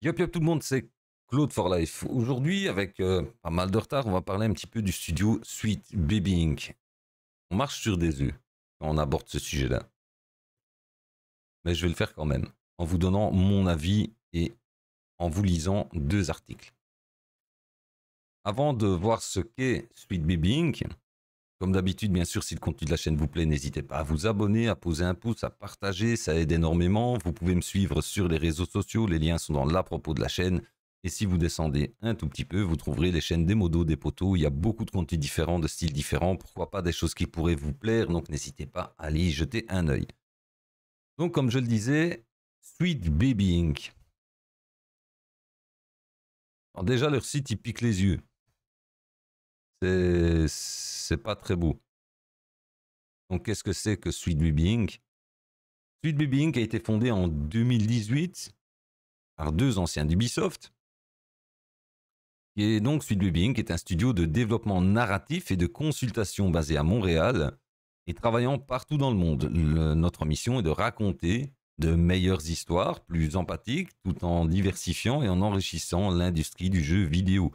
Yop yop tout le monde, c'est Claude for Life. Aujourd'hui, avec euh, pas mal de retard, on va parler un petit peu du studio Sweet Baby Inc. On marche sur des œufs quand on aborde ce sujet-là. Mais je vais le faire quand même, en vous donnant mon avis et en vous lisant deux articles. Avant de voir ce qu'est Sweet Baby Inc., comme d'habitude, bien sûr, si le contenu de la chaîne vous plaît, n'hésitez pas à vous abonner, à poser un pouce, à partager, ça aide énormément. Vous pouvez me suivre sur les réseaux sociaux, les liens sont dans l'à propos de la chaîne. Et si vous descendez un tout petit peu, vous trouverez les chaînes des modos, des poteaux. Il y a beaucoup de contenus différents, de styles différents. Pourquoi pas des choses qui pourraient vous plaire. Donc n'hésitez pas à aller y jeter un œil. Donc comme je le disais, Sweet Baby Inc. déjà leur site il pique les yeux c'est pas très beau. Donc qu'est-ce que c'est que Sweet Inc Sweet Inc a été fondé en 2018 par deux anciens d'Ubisoft. Et donc Sweet Inc est un studio de développement narratif et de consultation basé à Montréal et travaillant partout dans le monde. notre mission est de raconter de meilleures histoires, plus empathiques, tout en diversifiant et en enrichissant l'industrie du jeu vidéo.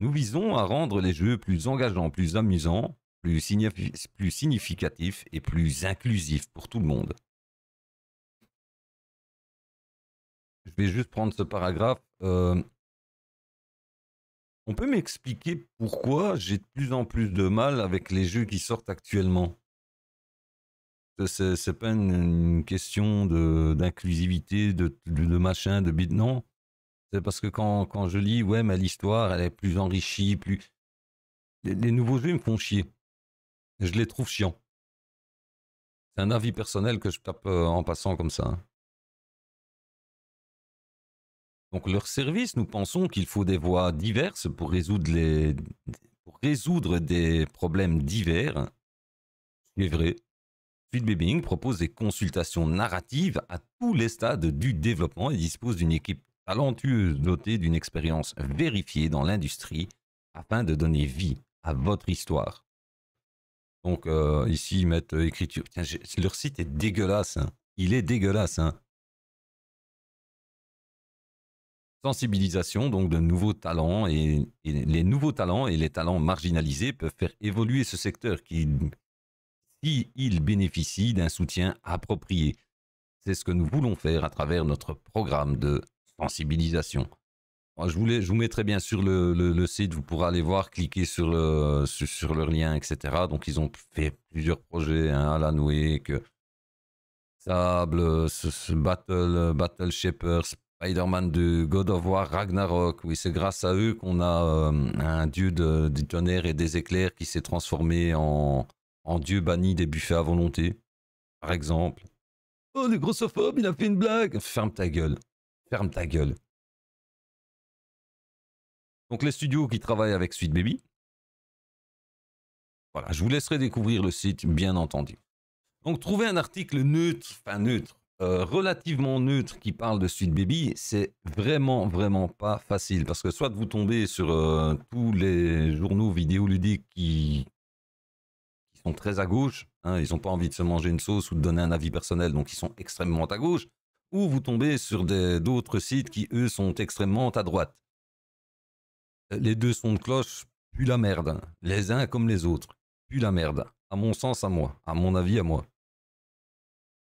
Nous visons à rendre les jeux plus engageants, plus amusants, plus, significatifs et plus inclusifs pour tout le monde. Je vais juste prendre ce paragraphe. Euh, on peut m'expliquer pourquoi j'ai de plus en plus de mal avec les jeux qui sortent actuellement c'est pas une, question d'inclusivité, de, machin, de bit. Non, c'est parce que quand, je lis, ouais, mais l'histoire, elle est plus enrichie, plus. Les, nouveaux jeux me font chier. Je les trouve chiants. C'est un avis personnel que je tape euh, en passant comme ça. Hein. Donc leur service, nous pensons qu'il faut des voies diverses pour résoudre, les, pour résoudre des problèmes divers. C'est vrai. Inc. propose des consultations narratives à tous les stades du développement et dispose d'une équipe talentueuse dotée d'une expérience vérifiée dans l'industrie afin de donner vie à votre histoire. Donc euh, ici, ils euh, écriture. Tiens, leur site est dégueulasse. Hein. Il est dégueulasse. Hein. Sensibilisation, donc de nouveaux talents et, les nouveaux talents et les talents marginalisés peuvent faire évoluer ce secteur qui, si bénéficie d'un soutien approprié. C'est ce que nous voulons faire à travers notre programme de sensibilisation. Je, voulais, je vous mettrai bien sûr le, site, vous pourrez aller voir, cliquer sur, le, leur lien, etc. Donc ils ont fait plusieurs projets, hein, Alan Wake, Sable, Battle, Battle Shepherds, Spider-Man 2, God of War, Ragnarok. Oui, c'est grâce à eux qu'on a euh, un dieu de, du tonnerre et des éclairs qui s'est transformé en, dieu banni des buffets à volonté, par exemple. Oh, le grossophobe, il a fait une blague Ferme ta gueule. Ferme ta gueule. Donc les studios qui travaillent avec Sweet Baby. Voilà, je vous laisserai découvrir le site, bien entendu. Donc trouver un article neutre, enfin neutre, euh, relativement neutre qui parle de Sweet Baby, c'est vraiment, vraiment pas facile. Parce que soit vous tombez sur euh, tous les journaux vidéoludiques qui, qui sont très à gauche, hein, ils n'ont pas envie de se manger une sauce ou de donner un avis personnel, donc ils sont extrêmement à gauche ou vous tombez sur d'autres sites qui, eux, sont extrêmement à droite. Euh, les deux sons de cloche puis la merde, hein. les uns comme les autres, puis la merde, à mon sens, à moi, à mon avis, à moi.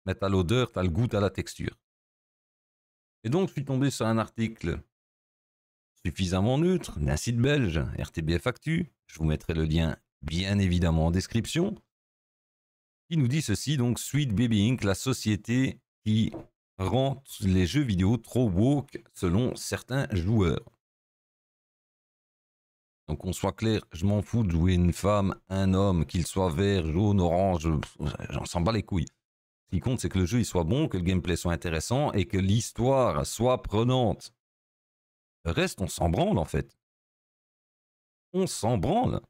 Mais t'as l'odeur, t'as le goût, t'as la texture. Et donc, je suis tombé sur un article suffisamment neutre d'un site belge, RTBF Actu. je vous mettrai le lien bien évidemment en description, qui nous dit ceci, donc Sweet Baby Inc., la société qui rend les jeux vidéo trop woke selon certains joueurs. Donc on soit clair, je m'en fous de jouer une femme, un homme, qu'il soit vert, jaune, orange, j'en sens pas les couilles. Ce qui compte, c'est que le jeu il soit bon, que le gameplay soit intéressant et que l'histoire soit prenante. reste, on s'en branle en fait. On s'en branle.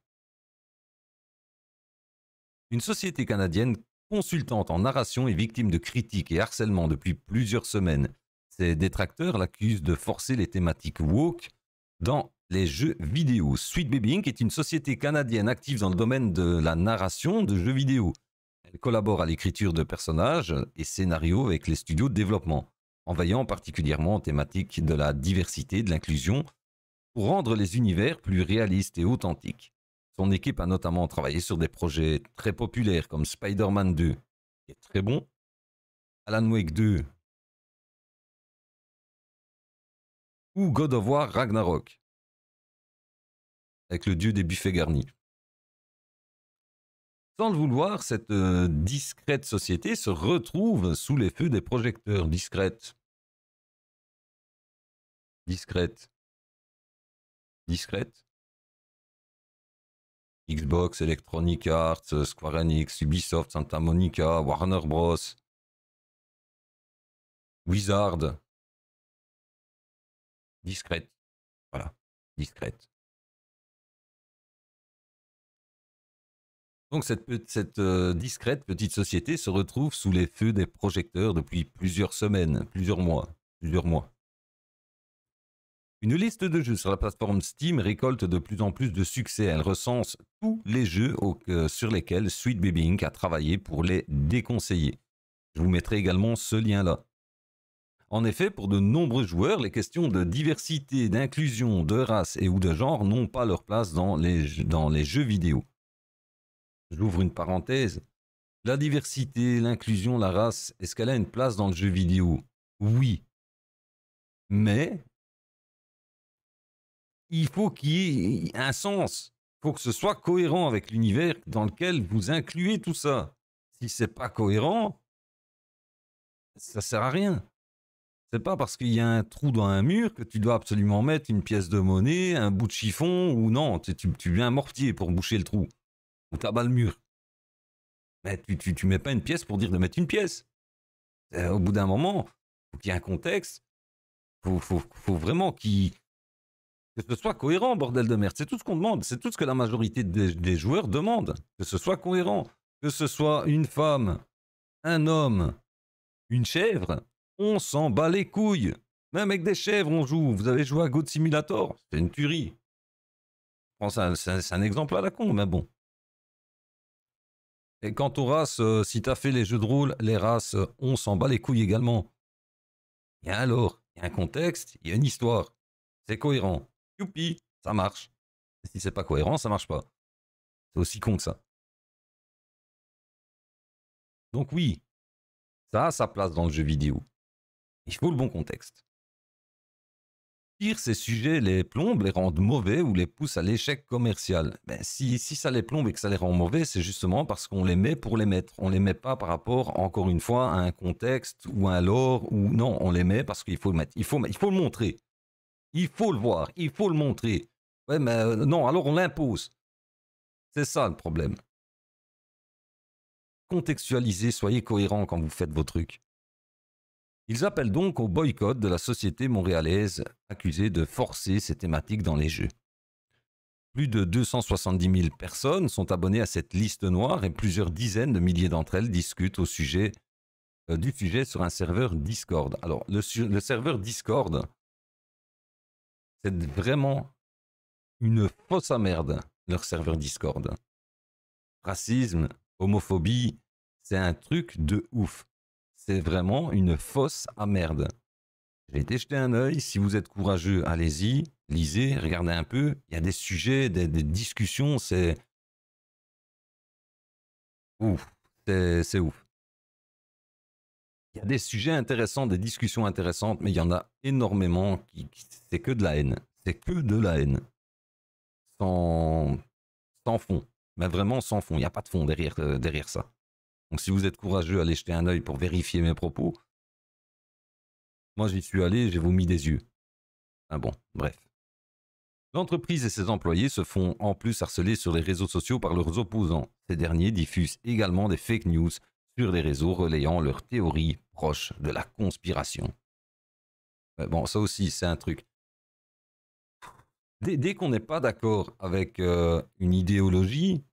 Une société canadienne Consultante en narration et victime de critiques et harcèlement depuis plusieurs semaines, ses détracteurs l'accusent de forcer les thématiques woke dans les jeux vidéo. Sweet Baby Inc. est une société canadienne active dans le domaine de la narration de jeux vidéo. Elle collabore à l'écriture de personnages et scénarios avec les studios de développement, en veillant particulièrement aux thématiques de la diversité, de l'inclusion, pour rendre les univers plus réalistes et authentiques. Son équipe a notamment travaillé sur des projets très populaires comme Spider-Man 2, qui est très bon, Alan Wake 2 ou God of War Ragnarok, avec le dieu des buffets garnis. Sans le vouloir, cette euh, discrète société se retrouve sous les feux des projecteurs. Discrète. Discrète. Discrète. Xbox, Electronic Arts, euh, Square Enix, Ubisoft, Santa Monica, Warner Bros. Wizard. Discrète. Voilà, discrète. Donc cette, euh, discrète petite société se retrouve sous les feux des projecteurs depuis plusieurs semaines, plusieurs mois, plusieurs mois. Une liste de jeux sur la plateforme Steam récolte de plus en plus de succès. Elle recense tous les jeux euh, sur lesquels Sweet Baby Inc. a travaillé pour les déconseiller. Je vous mettrai également ce lien-là. En effet, pour de nombreux joueurs, les questions de diversité, d'inclusion, de race et ou de genre n'ont pas leur place dans les, dans les jeux vidéo. J'ouvre une parenthèse. La diversité, l'inclusion, la race, est-ce qu'elle a une place dans le jeu vidéo Oui. Mais il faut qu'il y ait un sens. Il faut que ce soit cohérent avec l'univers dans lequel vous incluez tout ça. Si c'est pas cohérent, ça sert à rien. C'est pas parce qu'il y a un trou dans un mur que tu dois absolument mettre une pièce de monnaie, un bout de chiffon ou non. Tu, tu, mets un mortier pour boucher le trou ou t'abats le mur. Mais tu, tu, tu, mets pas une pièce pour dire de mettre une pièce. Euh, au bout d'un moment, il faut qu'il y ait un contexte. Faut, faut, faut vraiment qu'il que ce soit cohérent, bordel de merde. C'est tout ce qu'on demande. C'est tout ce que la majorité des, joueurs demandent. Que ce soit cohérent. Que ce soit une femme, un homme, une chèvre, on s'en bat les couilles. Même avec des chèvres, on joue. Vous avez joué à God Simulator, C'est une tuerie. c'est, un, exemple à la con, mais bon. Et quant aux races, si euh, si t'as fait les jeux de rôle, les races, euh, on s'en bat les couilles également. Et alors, il y a un contexte, il y a une histoire. C'est cohérent. Youpi, ça marche. si c'est pas cohérent, ça marche pas. C'est aussi con que ça. Donc oui, ça a sa place dans le jeu vidéo. Il faut le bon contexte. Pire, ces sujets les plombent, les rendent mauvais ou les poussent à l'échec commercial. Ben, si, ça les plombe et que ça les rend mauvais, c'est justement parce qu'on les met pour les mettre. On les met pas par rapport, encore une fois, à un contexte ou à un lore ou non, on les met parce qu'il faut, mettre, il faut le montrer. Il faut le voir, il faut le montrer. Ouais, mais euh, non, alors on l'impose. C'est ça le problème. Contextualisez, soyez cohérent quand vous faites vos trucs. Ils appellent donc au boycott de la société montréalaise accusée de forcer ces thématiques dans les jeux. Plus de 270 000 personnes sont abonnées à cette liste noire et plusieurs dizaines de milliers d'entre elles discutent au sujet euh, du sujet sur un serveur Discord. Alors, le serveur Discord, c'est vraiment une fausse à merde, leur serveur Discord. Racisme, homophobie, c'est un truc de ouf. C'est vraiment une fausse à merde. J'ai été jeter un œil. Si vous êtes courageux, allez-y, lisez, regardez un peu. Il y a des sujets, des discussions, c'est. Ouf, c'est ouf. Il y a des sujets intéressants, des discussions intéressantes, mais il y en a énormément qui, c'est que de la haine. C'est que de la haine. Sans, sans fond. Mais vraiment sans fond. Il n'y a pas de fond derrière, euh, derrière ça. Donc si vous êtes courageux, allez jeter un œil pour vérifier mes propos. Moi, j'y suis allé, j'ai vomi des yeux. Ah bon, bref. L'entreprise et ses employés se font en plus harceler sur les réseaux sociaux par leurs opposants. Ces derniers diffusent également des fake news sur des réseaux relayant leurs théories proches de la conspiration. Euh, bon, ça aussi, c'est un truc. Dès, qu'on n'est pas d'accord avec euh, une idéologie,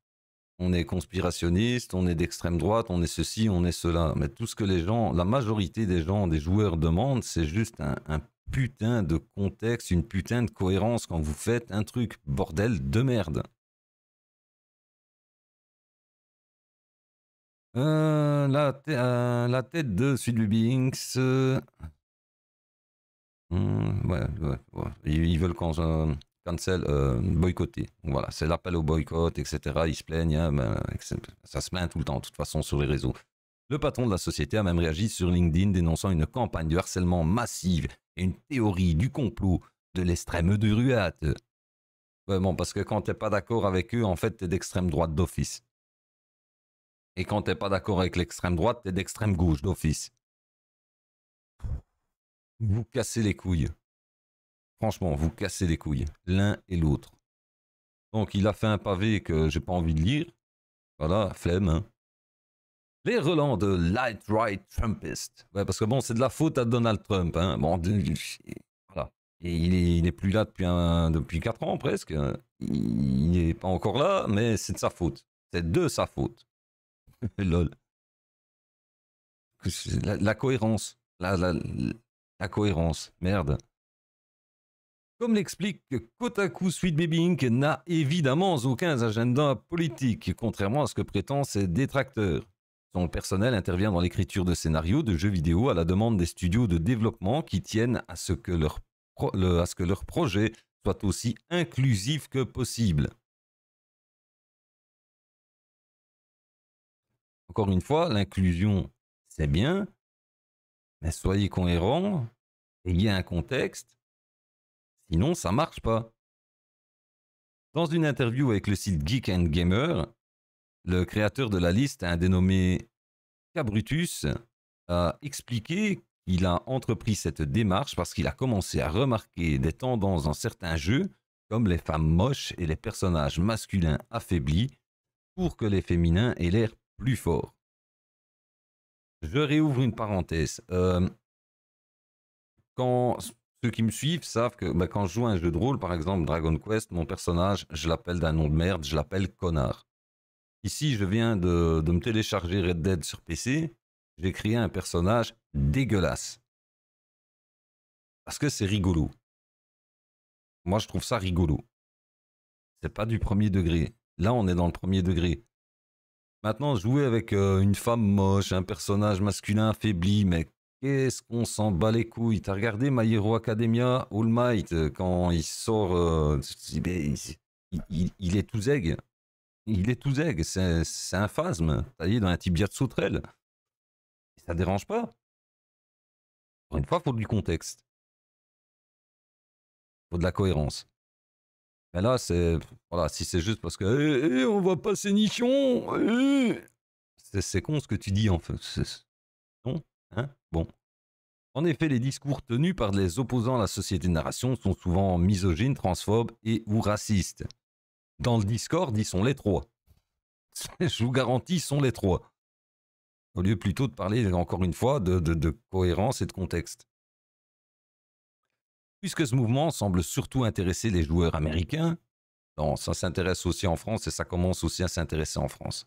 on est conspirationniste, on est d'extrême droite, on est ceci, on est cela. Mais tout ce que les gens, la majorité des gens, des joueurs demandent, c'est juste un, un putain de contexte, une putain de cohérence quand vous faites un truc bordel de merde. Euh, euh, la, tête de Sudubinx. Euh... Hmm, ils, veulent qu'on euh, cancel, boycotter. Voilà, c'est l'appel au boycott, etc. Ils se plaignent. Hein, ben, ça se plaint tout le temps, de toute façon, sur les réseaux. Le patron de la société a même réagi sur LinkedIn dénonçant une campagne de harcèlement massive et une théorie du complot de l'extrême de ruate. bon, parce que quand t'es pas d'accord avec eux, en fait, t'es d'extrême droite d'office. Et quand t'es pas d'accord avec l'extrême droite, t'es d'extrême gauche d'office. Vous cassez les couilles. Franchement, vous cassez les couilles. L'un et l'autre. Donc il a fait un pavé que j'ai pas envie de lire. Voilà, flemme. Hein. Les relents de light right Trumpist. Ouais, parce que bon, c'est de la faute à Donald Trump. Hein. Bon, Et il n'est plus là depuis, depuis 4 ans presque. Il n'est pas encore là, mais c'est de sa faute. C'est de sa faute. Lol. La, cohérence. La, cohérence. Merde. Comme l'explique Kotaku, Sweet Baby Inc. n'a évidemment aucun agenda politique, contrairement à ce que prétendent ses détracteurs. Son personnel intervient dans l'écriture de scénarios de jeux vidéo à la demande des studios de développement qui tiennent à ce que leur, à ce que leur projet soit aussi inclusif que possible. Encore une fois, l'inclusion, c'est bien, mais soyez cohérents, ayez un contexte, sinon ça marche pas. Dans une interview avec le site Geek and Gamer, le créateur de la liste, un dénommé Cabrutus, a expliqué qu'il a entrepris cette démarche parce qu'il a commencé à remarquer des tendances dans certains jeux, comme les femmes moches et les personnages masculins affaiblis, pour que les féminins aient l'air plus fort. Je réouvre une parenthèse. Euh, quand ceux qui me suivent savent que bah, quand je joue à un jeu de rôle, par exemple Dragon Quest, mon personnage, je l'appelle d'un nom de merde, je l'appelle connard. Ici, je viens de, de me télécharger Red Dead sur PC, j'ai créé un personnage dégueulasse. Parce que c'est rigolo. Moi, je trouve ça rigolo. C'est pas du premier degré. Là, on est dans le premier degré. Maintenant, jouer avec euh, une femme moche, un personnage masculin affaibli, mais qu'est-ce qu'on s'en bat les couilles T'as regardé My Hero Academia, All Might, euh, quand il sort, euh, il, est tout zeg. Il est tout zeg, c'est un phasme, ça y est, dans un tibia de sauterelle. ça dérange pas. une fois, faut du contexte. Faut de la cohérence. Mais ben là, c'est voilà, si c'est juste parce que eh, eh, on va passer nichon, eh. c'est con ce que tu dis en fait. Non, hein. Bon. En effet, les discours tenus par les opposants à la société de narration sont souvent misogynes, transphobes et ou racistes. Dans le Discord, ils sont les trois. Je vous garantis, ils sont les trois. Au lieu plutôt de parler, encore une fois, de cohérence et de contexte puisque ce mouvement semble surtout intéresser les joueurs américains. ça s'intéresse aussi en France et ça commence aussi à s'intéresser en France.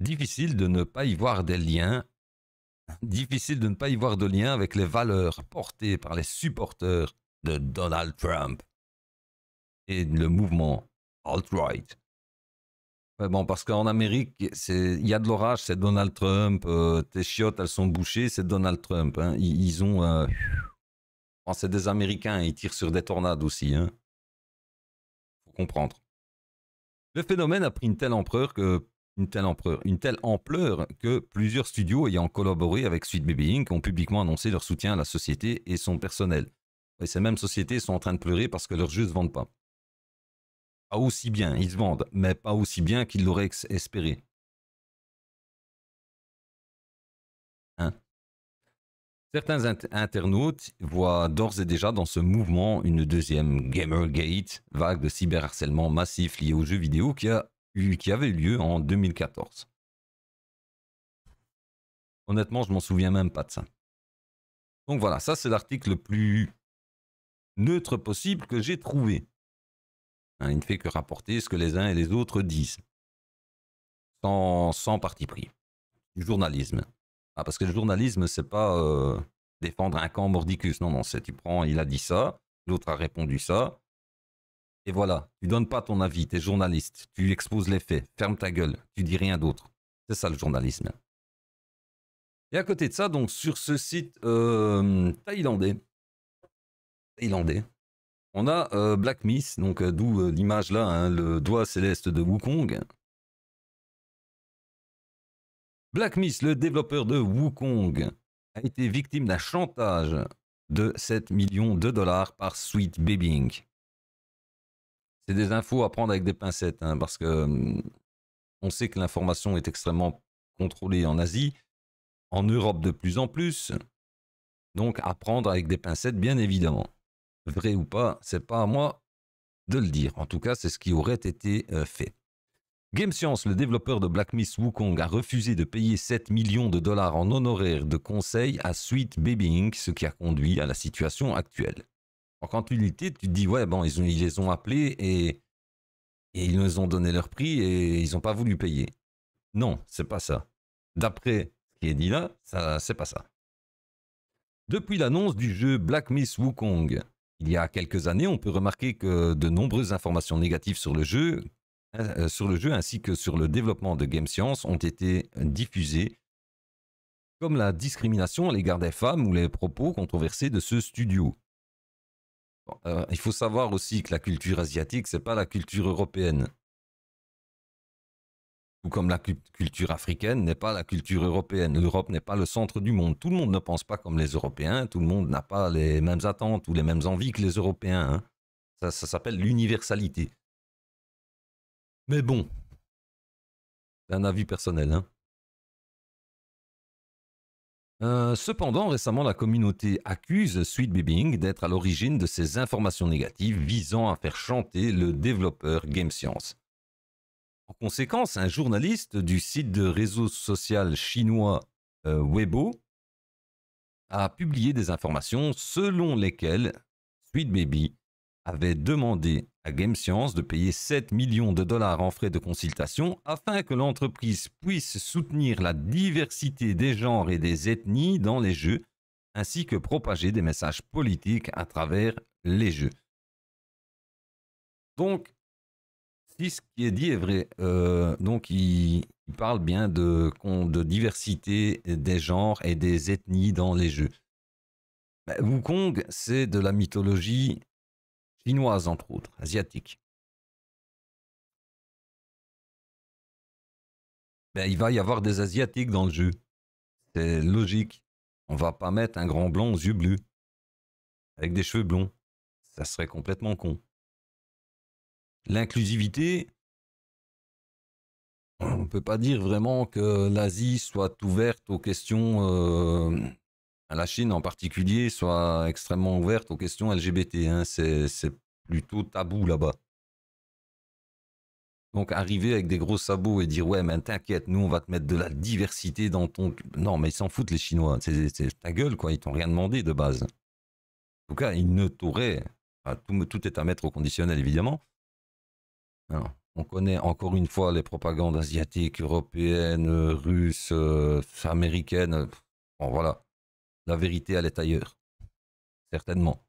Difficile de ne pas y voir des liens. Difficile de ne pas y voir de lien avec les valeurs portées par les supporters de Donald Trump et le mouvement alt-right parce qu'en Amérique, il y a de l'orage, c'est Donald Trump. Euh, tes chiottes, elles sont bouchées, c'est Donald Trump. Hein. Ils, ont. Euh, c'est des Américains, ils tirent sur des tornades aussi. Hein. Faut comprendre. Le phénomène a pris une telle ampleur que. Une telle, une telle ampleur que plusieurs studios ayant collaboré avec Sweet Baby Inc. ont publiquement annoncé leur soutien à la société et son personnel. Et ces mêmes sociétés sont en train de pleurer parce que leurs jeux ne se vendent pas. Pas aussi bien, ils se vendent, mais pas aussi bien qu'ils l'auraient espéré. Hein. Certains internautes voient d'ores et déjà dans ce mouvement une deuxième Gamergate, vague de cyberharcèlement massif lié aux jeux vidéo qui, a eu, qui avait eu lieu en 2014. Honnêtement, je m'en souviens même pas de ça. Donc voilà, ça c'est l'article le plus neutre possible que j'ai trouvé. Hein, il ne fait que rapporter ce que les uns et les autres disent, sans, parti pris. Du journalisme. Ah, parce que le journalisme, c'est pas euh, défendre un camp mordicus. Non, non, c'est tu prends, il a dit ça, l'autre a répondu ça. Et voilà, tu donnes pas ton avis, tu es journaliste, tu exposes les faits, ferme ta gueule, tu dis rien d'autre. C'est ça le journalisme. Et à côté de ça, donc sur ce site euh, thaïlandais, thaïlandais, on a euh, donc euh, d'où euh, l'image là, hein, le doigt céleste de Wukong. Black le développeur de Wukong, a été victime d'un chantage de 7 millions de dollars par Sweet Baby C'est des infos à prendre avec des pincettes, hein, parce que hum, on sait que l'information est extrêmement contrôlée en Asie, en Europe de plus en plus, donc à prendre avec des pincettes bien évidemment vrai ou pas, c'est pas à moi de le dire. En tout cas, c'est ce qui aurait été euh, fait. GameScience, le développeur de Black Miss Wukong, a refusé de payer 7 millions de dollars en honoraires de conseil à Suite Baby Inc., ce qui a conduit à la situation actuelle. En quand tu tu te dis, ouais, bon, ils, les ont appelés et, ils nous ont donné leur prix et ils n'ont pas voulu payer. Non, c'est pas ça. D'après ce qui est dit là, ça, c'est pas ça. Depuis l'annonce du jeu Black Myth Wukong, il y a quelques années, on peut remarquer que de nombreuses informations négatives sur le jeu, euh, euh, sur le jeu ainsi que sur le développement de Game Science ont été diffusées, comme la discrimination à l'égard des femmes ou les propos controversés de ce studio. Euh, il faut savoir aussi que la culture asiatique, ce n'est pas la culture européenne comme la culture africaine n'est pas la culture européenne. L'Europe n'est pas le centre du monde. Tout le monde ne pense pas comme les Européens, tout le monde n'a pas les mêmes attentes ou les mêmes envies que les Européens. Hein. Ça, s'appelle l'universalité. Mais bon, c'est un avis personnel. Hein. Euh, cependant, récemment, la communauté accuse Sweet Bibbing d'être à l'origine de ces informations négatives visant à faire chanter le développeur Game Science. En conséquence, un journaliste du site de réseau social chinois euh, Weibo a publié des informations selon lesquelles Sweet Baby avait demandé à GameScience de payer 7 millions de dollars en frais de consultation afin que l'entreprise puisse soutenir la diversité des genres et des ethnies dans les jeux, ainsi que propager des messages politiques à travers les jeux. Donc, si ce qui est dit est vrai, euh, donc il, parle bien de, diversité des genres et des ethnies dans les jeux. Mais bah, Wukong, c'est de la mythologie chinoise, entre autres, asiatique. Bah, il va y avoir des Asiatiques dans le jeu. C'est logique. On va pas mettre un grand blanc aux yeux bleus, avec des cheveux blonds. Ça serait complètement con. L'inclusivité, on ne peut pas dire vraiment que l'Asie soit ouverte aux questions, euh, la Chine en particulier, soit extrêmement ouverte aux questions LGBT. Hein. C'est plutôt tabou là-bas. Donc arriver avec des gros sabots et dire ouais mais t'inquiète, nous on va te mettre de la diversité dans ton... Non mais ils s'en foutent les Chinois, c'est ta gueule quoi, ils t'ont rien demandé de base. En tout cas, ils ne t'auraient... tout, tout est à mettre au conditionnel évidemment, on connaît encore une fois les propagandes asiatiques, européennes, russes, euh, américaines. Bon, voilà. La vérité, elle est ailleurs. Certainement.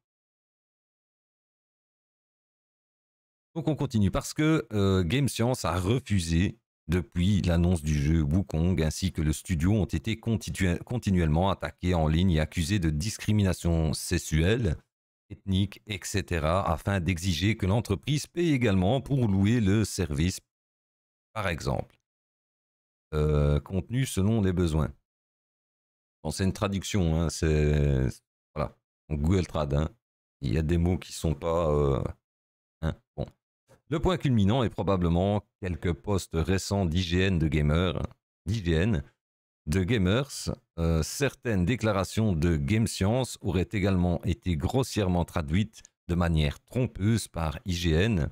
Donc on continue parce que euh, Game Science a refusé depuis l'annonce du jeu Wukong ainsi que le studio ont été continuellement attaqués en ligne et accusés de discrimination sexuelle ethnique, etc., afin d'exiger que l'entreprise paye également pour louer le service, par exemple. Euh, contenu selon les besoins. c'est une traduction, hein, c'est voilà, Google Trad. Hein. Il y a des mots qui sont pas. Euh, hein, bon. Le point culminant est probablement quelques posts récents d'IGN de gamers, d'IGN, de gamers, euh, certaines déclarations de Game Science auraient également été grossièrement traduites de manière trompeuse par IGN.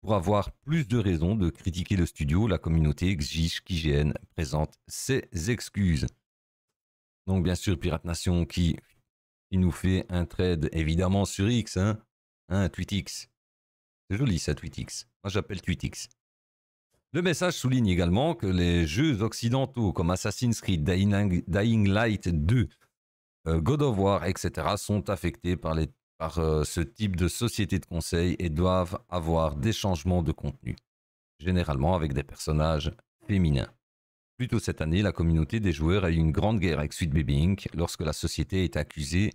Pour avoir plus de raisons de critiquer le studio, la communauté exige qu'IGN présente ses excuses. Donc bien sûr, Pirate Nation qui, nous fait un trade évidemment sur X, hein, hein TweetX. C'est joli ça, TweetX. Moi j'appelle TweetX. Le message souligne également que les jeux occidentaux comme Assassin's Creed, Dying, Light 2, euh, God of War, etc. sont affectés par, par euh, ce type de société de conseil et doivent avoir des changements de contenu, généralement avec des personnages féminins. Plus tôt cette année, la communauté des joueurs a eu une grande guerre avec Sweet Baby Inc. lorsque la société est accusée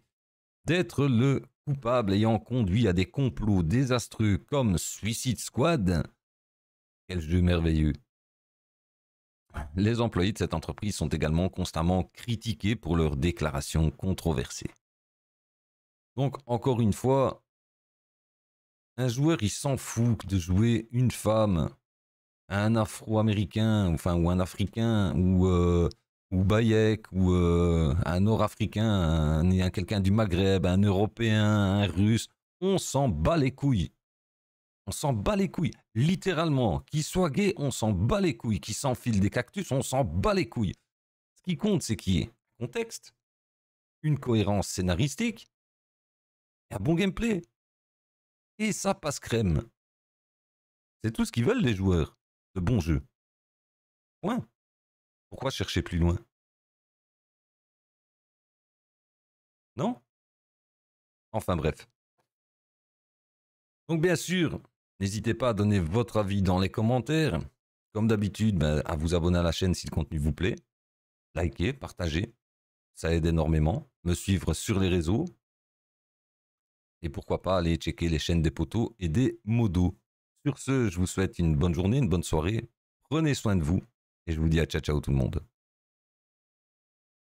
d'être le coupable ayant conduit à des complots désastreux comme Suicide Squad, quel jeu merveilleux. Les employés de cette entreprise sont également constamment critiqués pour leurs déclarations controversées. Donc, encore une fois, un joueur, il s'en fout de jouer une femme, un afro-américain, enfin, ou un africain, ou, euh, ou Bayek, ou euh, un nord-africain, ou un quelqu'un du Maghreb, un européen, un russe. On s'en bat les couilles. On s'en bat les couilles, littéralement. Qu'il soit gay, on s'en bat les couilles. Qu'il s'enfile des cactus, on s'en bat les couilles. Ce qui compte, c'est qu'il y ait un contexte, une cohérence scénaristique un bon gameplay. Et ça passe crème. C'est tout ce qu'ils veulent les joueurs, de bons jeux. Point. Pourquoi chercher plus loin Non Enfin bref. Donc bien sûr, N'hésitez pas à donner votre avis dans les commentaires. Comme d'habitude, ben, à vous abonner à la chaîne si le contenu vous plaît. Likez, partagez. Ça aide énormément. Me suivre sur les réseaux. Et pourquoi pas aller checker les chaînes des poteaux et des modos. Sur ce, je vous souhaite une bonne journée, une bonne soirée. Prenez soin de vous. Et je vous dis à ciao ciao tout le monde.